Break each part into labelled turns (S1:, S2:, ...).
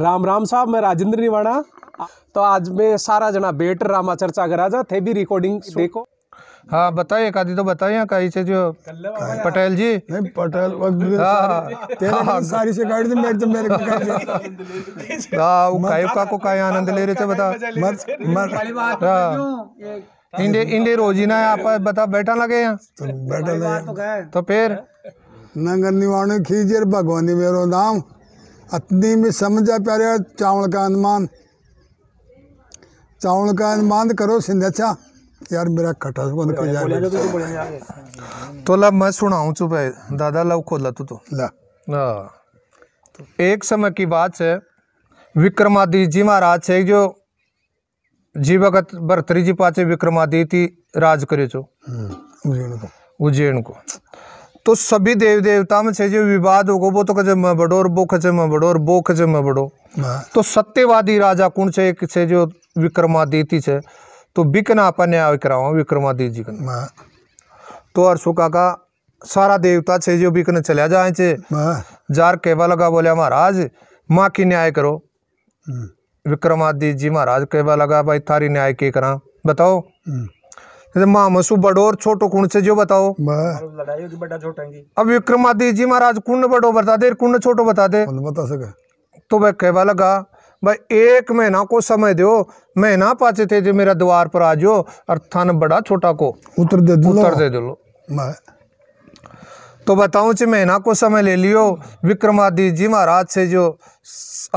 S1: राम राम साहब मैं राजेंद्र निवाणा तो आज मैं सारा जना बेटर रामा चर्चा करा जा थे भी रिकॉर्डिंग देखो हाँ बताइए कादी तो बताइए कहीं से जो पटेल जी नहीं पटेल हाँ, हाँ। सारी से गाड़ी से तो मेरे तो मेरे को हाँ काई हाँ, का को काई आनंद ले रहे थे बता मत मत हाँ इंडे रोजी ना आप बता बैठा लगे यहाँ तो बैठा लगे तो, तो फिर नंगर निवाणो खींचे भगवानी मेरो नाम अतनी में समझ समझा प्यारे चावल का अनुमान चावल का अनुमान करो सिंधा अच्छा। यार मेरा खटा बंद कर जाए तो अच्छा। लब तो मैं सुनाऊं चुप भाई दादा लव खोल ला तू तो ला हाँ। तो एक समय की बात है विक्रमादित्य जी महाराज है जो जी भगत भरतरी जी पाचे विक्रमादित्य राज करे जो हम्म, उज्जैन को उज्जैन को तो सभी देव देवता में छे जो विवाद होगा वो तो कचे मैं बड़ो और वो खचे मैं बड़ो और वो खचे मैं बड़ो हाँ। तो सत्यवादी राजा कौन से एक से जो विक्रमादित्य से तो बिकना अपने आ विक्रमा विक्रमादित्य जी का हाँ। तो अरसू का सारा देवता से जो बिकने चलिया जाए चे हाँ। जार केवल का बोले महाराज माँ की न्याय करो हम्म। विक्रमादित्य जी महाराज केवल का भाई थारी न्याय के करा बताओ हम्म। तो मामा सु बड़ो और छोटो कुण से जो बताओ लड़ाई बड़ा छोटा अब विक्रमादित्य जी महाराज कुंड बड़ो बता दे कुंड छोटो बता दे बता सके तो वह कहवा लगा भाई एक महीना को समय दो महीना पाचे थे जो मेरा द्वार पर आ जाओ और थान बड़ा छोटा को उतर दे दो उतर दे दो तो बताऊं चे महीना को समय ले लियो विक्रमादित्य जी महाराज से जो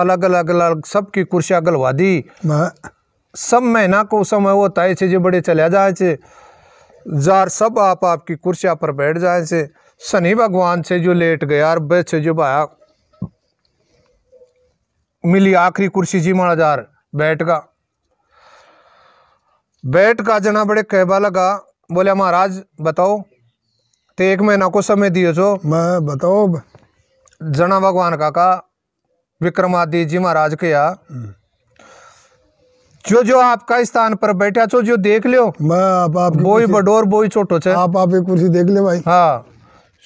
S1: अलग अलग अलग सबकी कुर्सियां गलवा दी सब को समय होता है जो बड़े चले जाए से जार सब आप आपकी कुर्सिया पर बैठ जाए से शनि भगवान से जो लेट गया और से जो भाया मिली आखिरी कुर्सी जी माड़ा जार बैठ का बैठ का जना बड़े कहबा लगा बोले महाराज बताओ ते एक महीना को समय दियो जो मैं बताओ जना भगवान का का विक्रमादित्य जी महाराज के या जो जो आपका स्थान पर बैठा छो तो जो देख लियो मैं आप बोई बडोर बोई छोटो छे आप आप एक कुर्सी देख ले भाई हाँ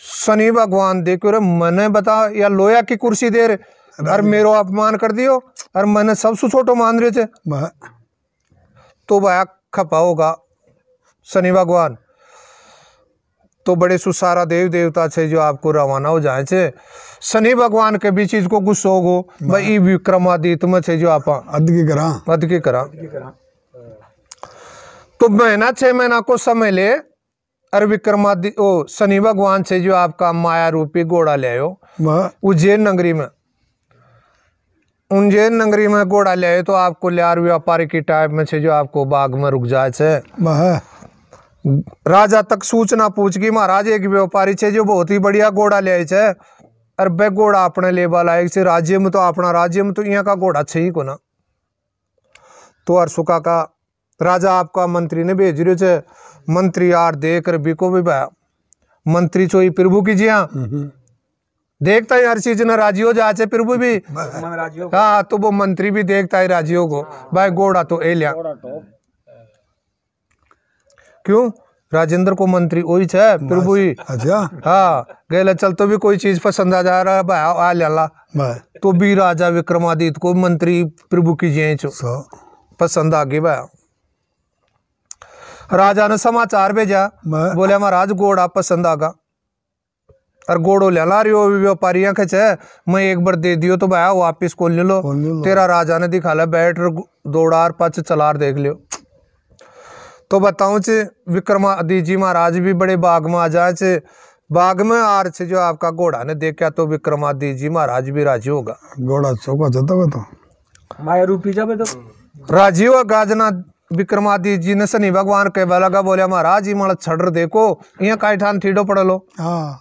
S1: शनि भगवान देखो रे मने बता या लोया की कुर्सी दे रे अरे मेरो अपमान कर दियो अरे मैंने सबसे छोटो मान रहे थे तो भाया खपा होगा शनि भगवान तो बड़े सुसारा देव देवता छे जो आपको रवाना हो जाए छे शनि भगवान के भी चीज को गुस्सा हो भाई विक्रमादित्य में छे जो आप અદકી तो महीना छह महीना को समय ले और ओ शनि भगवान से जो आपका माया रूपी घोड़ा ले आयो उज्जैन नगरी में उज्जैन नगरी में घोड़ा ले आयो तो आपको लियार व्यापारी की टाइप में छे जो आपको बाग में रुक जाए राजा तक सूचना पूछ गई महाराज एक व्यापारी छे जो बहुत ही बढ़िया घोड़ा लिया छे और बे घोड़ा अपने लेबा लायक छे राज्य में तो अपना राज्य में तो यहाँ का घोड़ा छे ही को ना तो अरसुका का राजा आपका मंत्री ने भेज रियो छे मंत्री यार देख रे बिको भी भा मंत्री छोई प्रभु की जी हाँ हम्म। देखता है हर चीज ना हो जाचे प्रभु भी हाँ तो वो मंत्री भी देखता है राजियो को हाँ। भाई घोड़ा तो ए लिया तो। क्यों राजेंद्र को मंत्री वही छे प्रभु अच्छा।, अच्छा हाँ गए चल तो भी कोई चीज पसंद आ जा रहा है आ लेला तो भी राजा विक्रमादित्य को मंत्री प्रभु की जेंच पसंद आ गई बा राजा ने समाचार भेजा बोले महाराज घोड़ा पसंद आगा और घोड़ो ले ला रियो व्यापारी खच मैं एक बार दे दियो तो भाया वापिस ले लो तेरा राजा ने दिखा ला बैठ दौड़ार पच चलार देख लियो तो बताऊँ चे विक्रमादि जी महाराज भी बड़े बाग में आ जाए चे बाग में आर से जो आपका घोड़ा ने देखा तो विक्रमादि जी महाराज भी राजी होगा घोड़ा चौका चलता बताओ तो? माया रूपी जा बताओ तो। राजी हुआ गाजना विक्रमादित्य जी ने शनि भगवान के कहवा का बोले महाराज ये माड़ा छडर देखो यहाँ का ठान ठीडो पड़ लो हाँ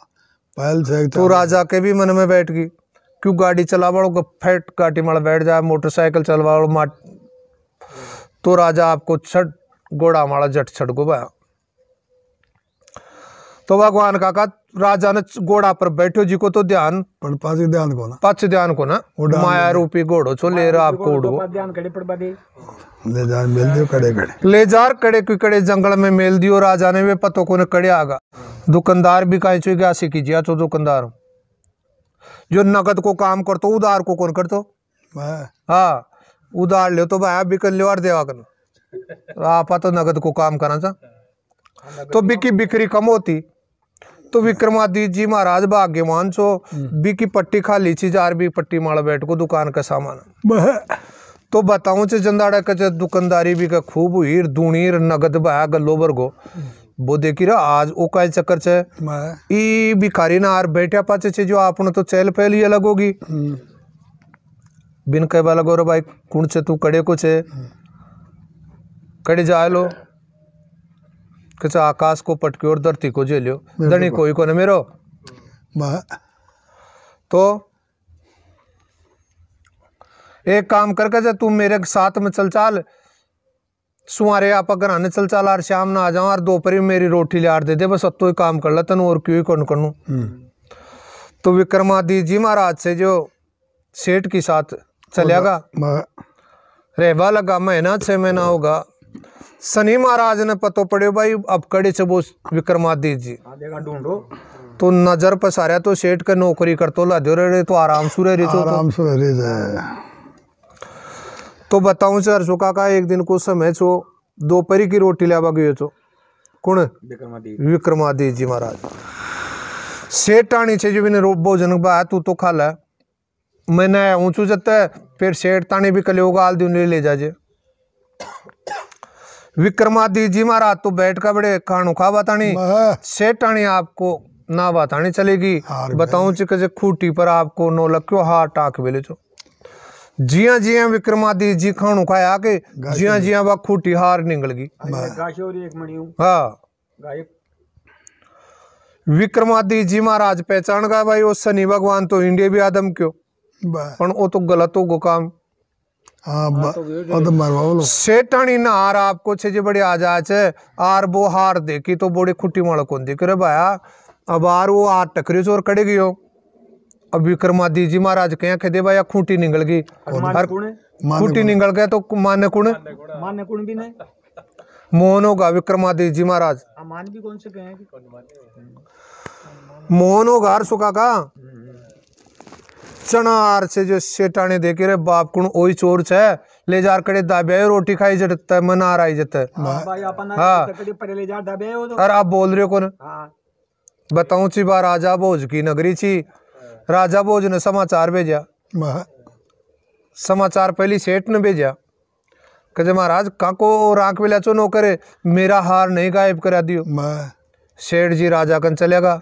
S1: पहल से तो राजा के भी मन में बैठ गई क्यों गाड़ी चला चलावाड़ो फैट काटी माड़ा बैठ जाए मोटरसाइकिल चलवाड़ो माट तो राजा आपको छठ घोड़ा माड़ा जट छट भाया तो भगवान का का राजा ने घोड़ा पर बैठो जी को तो ध्यान ध्यान को ना पाच ध्यान को ना माया रूपी घोड़ो छो ले रहा आपको उड़ो ले जार मेल दियो कड़े कड़े ले जार कड़े की कड़े जंगल में मेल दियो राजा ने वे पतो को ने कड़े आगा दुकानदार भी कहीं चुके ऐसे कीजिए तो दुकानदार जो नकद को काम करतो उधार को कौन करतो हाँ उधार लो तो भाया बिकन लो और देवा करना आपा तो नगद को काम करना चाह तो बिकी बिक्री कम होती तो विक्रमादित्य जी महाराज भाग्यवान सो बिकी पट्टी खा ली चीज भी पट्टी माड़ा बैठ को दुकान का सामान तो बताऊं चे जंदाड़ा का दुकानदारी भी का खूब हुई दूनीर नगद बया गलो वर्गो वो देखी रहा आज ओ का चक्कर छे ई भिखारी ना आर बैठा पाचे छे जो आपने तो चल पहल अलग होगी हम्म। बिन कह लगो रे भाई कुंड छे तू कड़े को छे कड़ी जा लो कच आकाश को पटके और धरती को जे धनी कोई को न मेरो तो एक काम करके जब तुम मेरे साथ में चल चाल सुहारे आप घराने चल चाल यार शाम ना आ जाओ यार दोपहर में मेरी रोटी लिया दे दे बस अब तो ही काम कर ला तेन और क्यों ही कौन करूँ हम्म। तो विक्रमादित्य जी महाराज से जो सेठ के साथ चलेगा रेवा लगा महीना छह महीना होगा शनि महाराज ने पतो पड़े भाई अब कड़े वो विक्रमादित्य जी ढूंढो तो नजर पसारा तो सेठ के नौकरी करतो लादो रे तो आराम सु रह तो आराम से रह तो बताऊं सर सुका का एक दिन को समय छो दोपहरी की रोटी लावा गयो छो कौन विक्रमादित्य जी महाराज सेठ आनी छे जी बिन रोब भोजन बा तू तो खा ला मैंने ऊंचू जत फिर सेठ ताने भी कलियोगा आल दिन ले, ले जाजे विक्रमादित्य जी महाराज तो बैठ का बड़े खाणो खा बतानी सेठानी आपको ना बतानी चलेगी बताऊं चिक खूटी पर आपको नो लक्यो हार टाक बेले जो जिया जिया विक्रमादित्य जी खानु खाया के जिया जिया वह खूटी हार निकल हाँ गई हाँ। विक्रमादित्य जी महाराज पहचान गए भाई वो शनि भगवान तो इंडिया भी आदम क्यों पर वो तो गलत हो गो काम શેટાણીના હાર આપ છે જે બડે આજા છે આર બો હાર દેખી તો બોડી ખૂટી માળો કોણ દેખ્યો રે ભાયા अब आर वो आर टकरी चोर कड़े गयो अब विक्रमादित्य जी महाराज कह के दे भाई खूंटी निकल गई और खूंटी निकल गया तो माने कुण माने कुण भी नहीं मोहन होगा विक्रमादित्य जी महाराज मान भी कौन से कहे मोहन होगा हर सुखा का हम्म। चना आर से जो सेटाने देखे रे बाप कुण ओई चोर छे ले जा कड़े दाबे रोटी खाई जत त मन आ रही जता हाँ, हाँ। तो। अरे आप बोल रहे हो कौन हाँ। बताऊं छी बार राजा भोज की नगरी छी राजा भोज ने समाचार भेजा समाचार पहली सेठ ने भेजा कहे महाराज काको राख बेला चो नो करे मेरा हार नहीं गायब करा दियो सेठ जी राजा कन चलेगा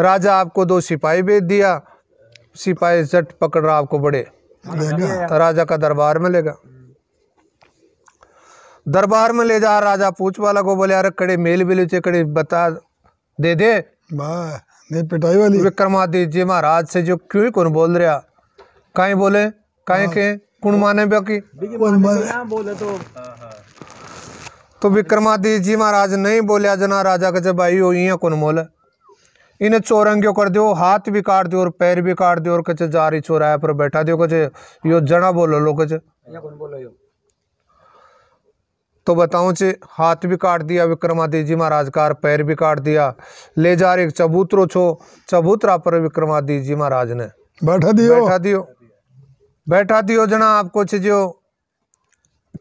S1: राजा आपको दो सिपाही भेज दिया सिपाही जट पकड़ रहा आपको बड़े तो राजा का दरबार में लेगा दरबार में ले जा राजा पूछ वाला को बोले अरे कड़े मेल बिलूचे कड़े बता दे दे पिटाई वाली विक्रमादित्य महाराज से जो क्यों कौन बोल रहा कहीं बोले कहीं हाँ। के कौन माने बाकी बोले तो तो विक्रमादित्य जी महाराज नहीं बोलिया जना राजा के भाई हो यहाँ कौन बोले इन चोरंगियों कर दियो हाथ भी काट दियो और पैर भी काट दियो और कचे जारी चोरा पर बैठा दियो कचे यो जना बोलो लो कचे तो बताऊं चे हाथ भी काट दिया विक्रमादित्य महाराज का पैर भी काट दिया ले जा रहे चबूतरो छो चबूतरा पर विक्रमादित्य महाराज ने बैठा दियो बैठा दियो बैठा दियो जना आपको जो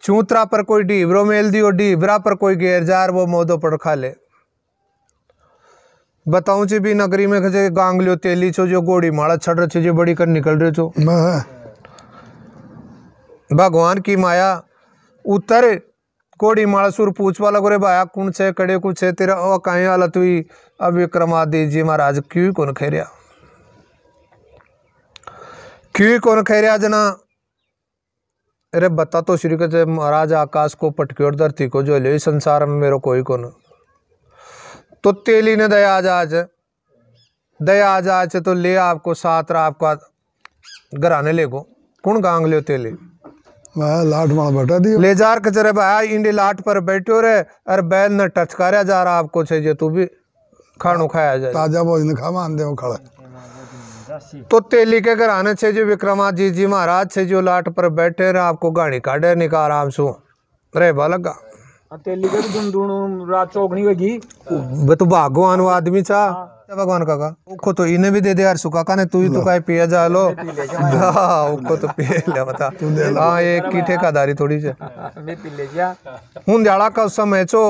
S1: चूतरा पर कोई डीवरो मेल दियो डीबरा पर कोई गेरजार वो मोदो पर खा ले बताऊं ची भी नगरी में खजे गांगलियो तेली छो जो गोड़ी माड़ा छड़ रहे जो बड़ी कर निकल रहे छो भगवान की माया उतर कोड़ी माड़ा सुर पूछवा वाला रे भाया कुण छे कड़े कुछ है तेरा ओ काई हालत हुई अब विक्रमा जी महाराज क्यों कौन खेरिया क्यों कौन खेरिया जना अरे बता तो श्री कहते महाराज आकाश को पटक्योर धरती को जो ले संसार में मेरा कोई कौन तो तेली ने दया जाच दया जाच तो ले आपको सात रा आपका घराने ले को कौन गांग लियो तेली लाट माल बैठा दी ले जार कचरे भाई इंडी लाट पर बैठो रे और बैल ने टच कार्या जा रहा आपको छे जो तू भी खानो खाया जाए ताजा भोजन खा मान दे खड़ा तो तेली के घर आने छे जो विक्रमा जी जी महाराज छे जो लाट पर बैठे रहे आपको गाड़ी काटे निकाल आराम से रे भा लगा हथेली का भी झुंझुन रात चौकनी होगी वो तो भागवान वो आदमी था हाँ। भगवान का का तो इन्हें भी दे दे यार सुखा का ने तू ही तो काय पिया जा लो हाँ, उनको तो पी ले बता हां ये की ठेकादारी थोड़ी से मैं पी ले जा हूं हाँ। झाड़ा का समय चो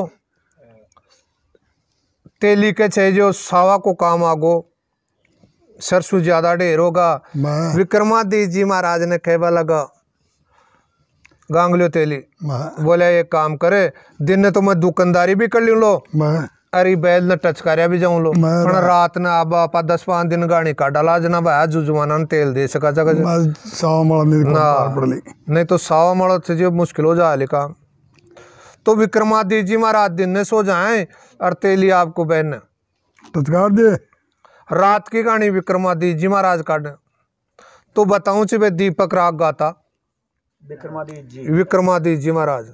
S1: तेली के छे जो सावा को काम आगो सरसू ज्यादा ढेर होगा विक्रमादित्य जी महाराज ने कहवा लगा गांगलियो तेली बोला एक काम करे दिन ने तो मैं दुकानदारी भी कर लो अरे बैल ने टच कर भी जाऊं लो रात ने अब आप दस पांच दिन गाड़ी का डाला जना भाया जुजुमाना तेल दे सका जगह नहीं तो सावा मड़ा तो से जो मुश्किल हो जाए काम तो विक्रमादित्य जी महाराज दिन ने सो जाए और तेली आपको बहन टचकार दे रात की कहानी विक्रमादित्य जी महाराज काट तो बताऊं ची भाई दीपक राग गाता विक्रमादित्य जी विक्रमादित्य जी महाराज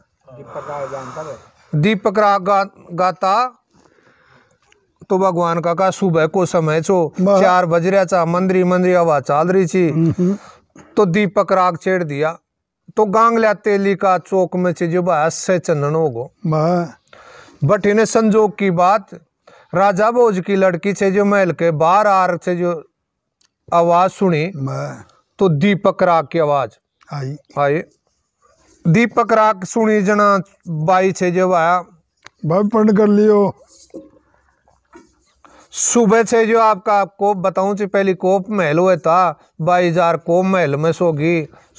S1: दीपक राग गा, गाता तो भगवान का का सुबह को समय छो चार बज रहा था मंदरी मंदरी हवा चाल रही थी तो दीपक राग छेड़ दिया तो गांग लिया तेली का चौक में चीज से चंदन गो बट इन्हें संजोग की बात राजा भोज की लड़की से जो महल के बाहर आर से जो आवाज सुनी तो दीपक राग की आवाज आई हाँ आई दीपक राग सुनी जना बाई छे जो आया भाई पढ़ कर लियो सुबह से जो आपका आपको बताऊं ची पहली कोप महल हुए था बाई जार कोप महल में सोगी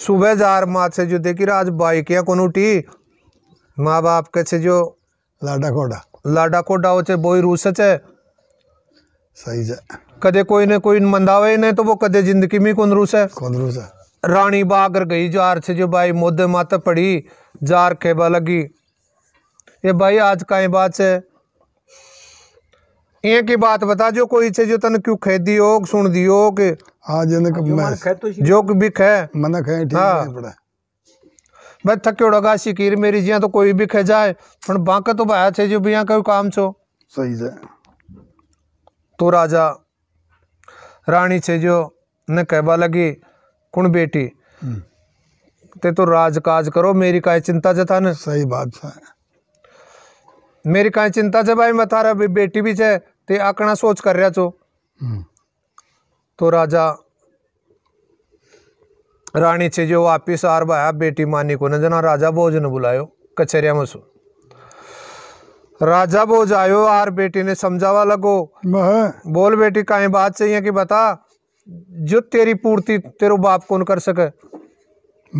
S1: सुबह जार मात से जो देखी राज बाई क्या कौन उठी माँ बाप के से जो लाडा कोडा लाडा कोडा हो चे बोई रूस चे सही जा कदे कोई ने कोई मंदावे ने तो वो कदे जिंदगी में कौन रूस है कौन रूस है रानी बागर गई जार से जो भाई मोदे मत पड़ी जार खेबा लगी ये भाई आज का ही बात है ये की बात बता जो कोई छे जो तन क्यों खे दियो सुन दियो के हां मैं तो जो भी खे मने खे भाई थक्योड़ा गा शिकीर मेरी जिया तो कोई भी खे जाए पण बांक तो भाया छे जो बिया का काम छो सही है तो राजा रानी छे जो ने कहवा लगी कुण बेटी हम्म। ते तो राजकाज करो मेरी काय चिंता जथान सही बात है मेरी काय चिंता छ भाई मथारा बेटी भी छे ते आकना सोच कर रहा चो हम्म। तो राजा रानी छे जो वापिस आर भाया बेटी मानी को जना राजा बोझ ने बुलायो कचहरिया में सो राजा बोझ आयो आर बेटी ने समझावा लगो बोल बेटी काई बात चाहिए कि बता जो तेरी पूर्ति तेरे बाप कौन कर सके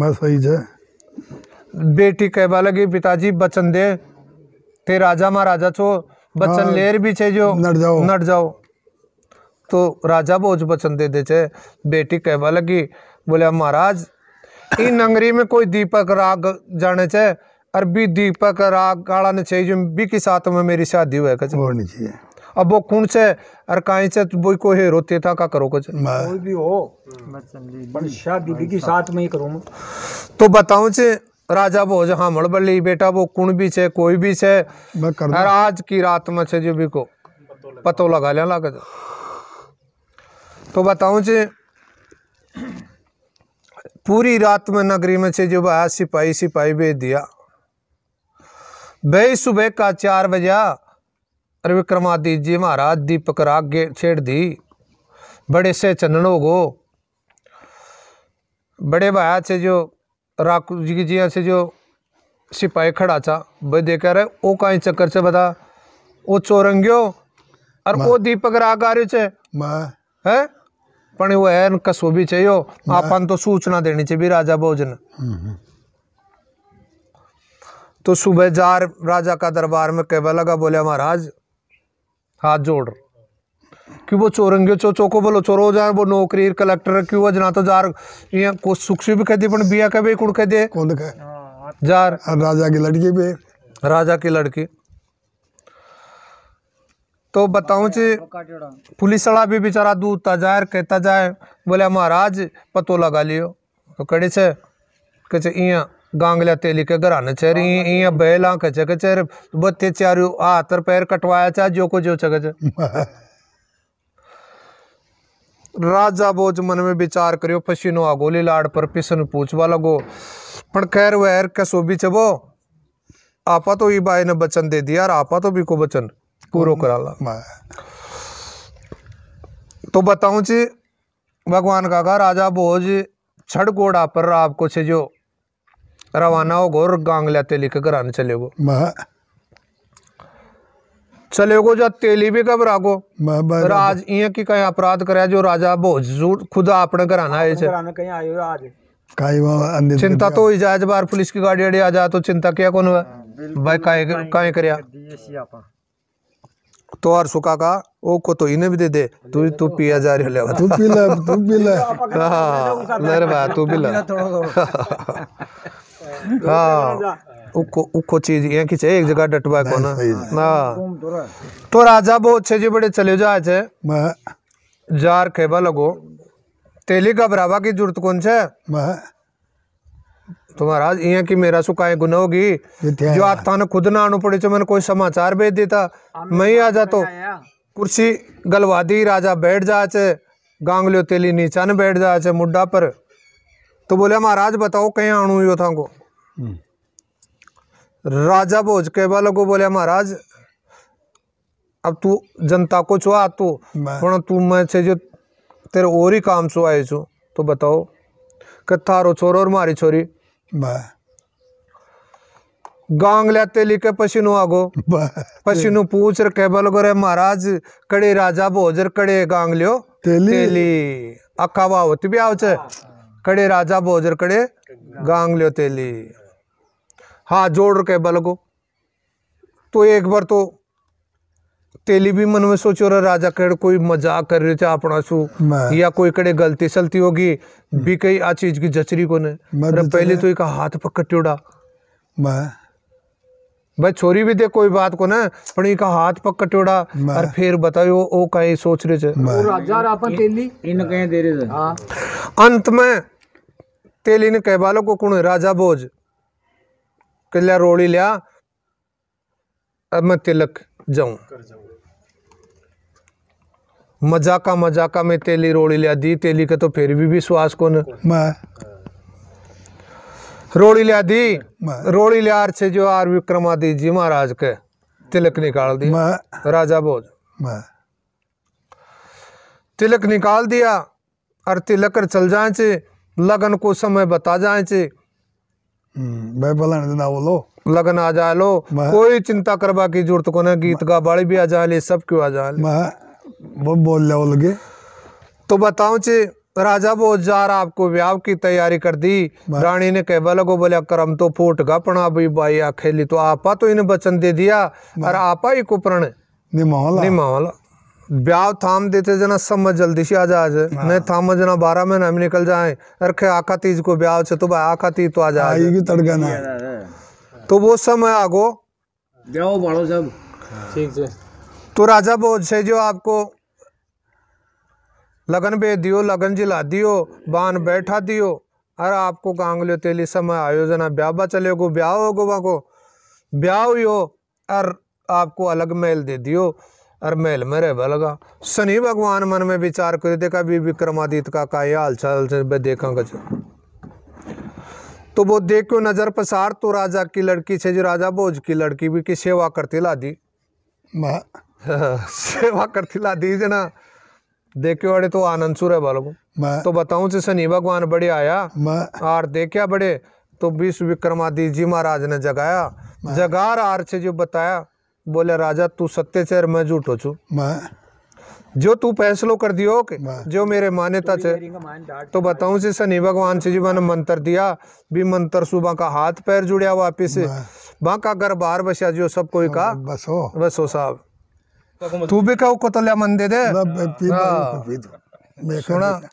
S1: मैं सही जाए बेटी कहवा लगी पिताजी बचन दे ते राजा महाराजा छो बचन हाँ, लेर भी छे जो नट जाओ नट जाओ तो राजा बोझ बचन दे दे छे बेटी कहवा लगी बोले महाराज इन नंगरी में कोई दीपक राग जाने छे और भी दीपक राग गाड़ा ने चाहिए जो भी के साथ में मेरी शादी हुआ कच अब वो खून से और कहीं से तो वो को हे रोते था का करो कुछ कोई भी हो हम्म। शादी की साथ में ही करो तो बताऊं से राजा भोज हामड़ मड़बली बेटा वो कुण भी छे कोई भी छे और आज की रात में छे जो भी को पतो लगा लिया लागत तो बताऊं से पूरी रात में नगरी में से जो आया सिपाही सिपाही भेज दिया भाई सुबह का चार बजा जी महाराज दीपक राग छेड़ दी बड़े से हो गो बड़े भाया से जो राकू जी जिया से जो सिपाही खड़ा था वह देखा रहे वो कहीं चक्कर से बता वो चोरंग्यो और वो दीपक राग आ रही है पण वो है कसो भी चाहिए आपन तो सूचना देनी चाहिए राजा भोजन हम्म। तो सुबह जार राजा का दरबार में कहवा लगा बोले महाराज हाथ जोड़ क्यों वो चोरंगे चो चोको बोलो चोरो जाए वो नौकरी कलेक्टर क्यों वो जना तो जार ये को सुखसी भी कह दे पण बिया कबे कुड़ कह दे कौन कह जार राजा की लड़की भी राजा की लड़की तो बताऊं जी पुलिस वाला भी बेचारा दूध दूधता जाए कहता जाए बोले महाराज पतो लगा लियो तो कड़े से कहे इं गांगलिया तेली के घरान छेर इं बैला कचे कचेर बत्ते चार हाथ और पैर कटवाया चा जो को जो चकच राजा बोझ मन में विचार करियो पसीनो गोली लाड पर पिसन पूछवा लगो पर खैर वैर कसो भी चबो आपा तो ई बाई ने बचन दे दिया आपा तो भी को बचन पूरा करा ला तो बताऊं ची भगवान का कहा राजा बोझ छड़ गोड़ा पर आपको छे जो रवाना हो गो गोर गांगला तेली के घर चले गो चले गो जा तेली भी घबरा गो राज इं की कहीं अपराध कराया जो राजा भोज खुद अपने घर कराना है चिंता तो इजाज बार पुलिस की गाड़ी अड़ी आ जा तो चिंता क्या कौन है भाई काय कर तो और सुखा का ओ को तो इन्हें भी दे दे तू तू पिया जा रही हो तू पी ले तू पी ले हां मेरे भाई तू पी ले हाँ। उको चीज एक जगह डटवा को ना ना तो राजा बहुत छे जी बड़े चले जाए छे जार खेबा लगो तेली घबरावा की जरूरत कौन छे तो महाराज यहाँ की मेरा गुना होगी जो आप थाने खुद ना आना पड़े मैंने कोई समाचार भेज देता मैं आ जा तो कुर्सी गलवा दी राजा बैठ जा गांगलियो तेली नीचा ने बैठ जा चे मुड्डा पर तो बोले महाराज बताओ कहीं आणु यो था राजा भोज के बाल को बोले महाराज अब तू जनता को छो आ तू पर तू मैं से जो तेरे और ही काम छो आए छो तो बताओ कि थारो छोरो और मारी छोरी गांग लेते लिखे पशिनु आगो पशिनु पूछ रखे बल गोरे महाराज कड़े राजा भोजर कड़े गांग लियो तेली, तेली। अखा भावती भी आवचे हाँ। कड़े राजा भोजर कड़े गांग लियो तेली हाथ जोड़ के बल को तो एक बार तो तेली भी मन में सोचो रहा राजा कड़े कोई मजाक कर रहे थे अपना सु या कोई कड़े गलती सलती होगी भी हम्म। कई आ चीज की जचरी को ने तो पहले तो एक हाथ पकड़ ट्योड़ा भाई छोरी भी दे कोई बात को ना पर इनका हाथ पक कटोड़ा और फिर बतायो ओ का सोच रहे थे राजा अपन तेली इन कहीं दे रहे थे हाँ। अंत में तेली ने कह बालो को कौन राजा बोझ कल्या रोड़ी लिया अब मैं तिलक जाऊं मजाका मजाका में तेली रोड़ी लिया दी तेली का तो फिर भी विश्वास कौन रोली लिया दी रोड़ी लिया आर से जो आर विक्रमा दी जी महाराज के तिलक निकाल दी राजा बोझ तिलक निकाल दिया और तिलक चल जाए लगन को समय बता जाए भाई वो लो लगन आ जा लो कोई चिंता करवा की जरूरत को ना गीत का बाड़ी भी आ जा ले सब क्यों आ जा ले मैं वो बोल ले वो लगे तो बताऊं ची राजा वो जार आपको ब्याह की तैयारी कर दी रानी ने कह लगो बोले करम तो फूट गा पणा भाई बाई आखेली तो आपा तो इन्हें वचन दे दिया और आपा ही कुपरण निमाला निमाला ब्याह थाम देते जना सब जल्दी से आ जाए हाँ। नहीं थाम जना बारह महीना में निकल जाए अरे आका तीज को ब्याह छे तो भाई आका तीज तो आ जाए तड़का ना तो वो समय आगो जाओ बड़ो सब ठीक से तो राजा बोझ से जो आपको लगन भेज दियो लगन जिला दियो बान बैठा दियो अरे आपको गांगलियो तेली समय आयोजना ब्याह चले गो ब्याह हो गो वाको ब्याह हो और आपको अलग मेल दे दियो और महल में रह बलगा शनि भगवान मन में विचार कर देखा भी विक्रमादित्य का का हाल चाल से देखा कुछ तो वो देख क्यों नज़र पसार तो राजा की लड़की से जो राजा भोज की लड़की भी की सेवा करती ला दी सेवा करती ला दी जना देखे अरे तो आनंद सुर है बालको तो बताऊं से शनि भगवान बड़े आया और देखा बड़े तो विश्व विक्रमादित्य जी महाराज ने जगाया जगार आर से जो बताया बोले राजा तू सत्य चेर मैं झूठो छू जो तू फैसलो कर दियो के जो मेरे मान्यता से तो बताऊं से शनि भगवान से जी मैंने मंत्र दिया भी मंत्र सुबह का हाथ पैर जुड़िया वापिस वहां का घर बार बसा जो सब कोई का हाँ, बसो बसो साहब तो तू भी कहो कोतल्या मन दे दे हाँ। सुना